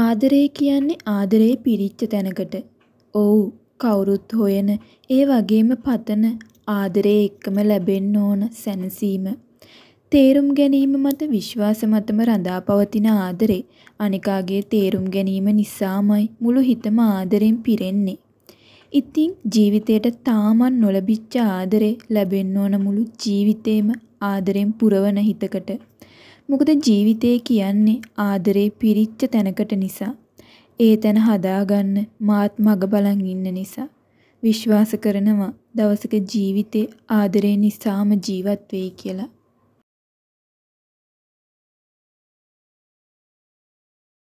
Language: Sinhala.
ආදරේ කියන්නේ ආදරේ පිරිච්ච තැනකට. ඔව් කවුරුත් හොයන ඒ වගේම පතන ආදරේ එක්කම ලැබෙන්න ඕන සැනසීම. තේරුම් ගැනීම මත විශ්වාස මතම රඳා පවතින ආදරේ අනෙකාගේ තේරුම් ගැනීම නිසාමයි මුළු හිතම ආදරෙන් පිරෙන්නේ. ඉතින් ජීවිතයට තාමත් නොලැබිච්ච ආදරේ ලැබෙන්න ඕන මුළු ජීවිතේම ආදරෙන් පුරවන හිතකට. මොකද ජීවිතේ කියන්නේ ආදරේ පිරිච්ච තැනකට නිසා ඒ තැන හදාගන්න මාත් මග බලන් ඉන්න නිසා විශ්වාස කරනවා දවසක ජීවිතේ ආදරේ නිසාම ජීවත් වෙයි කියලා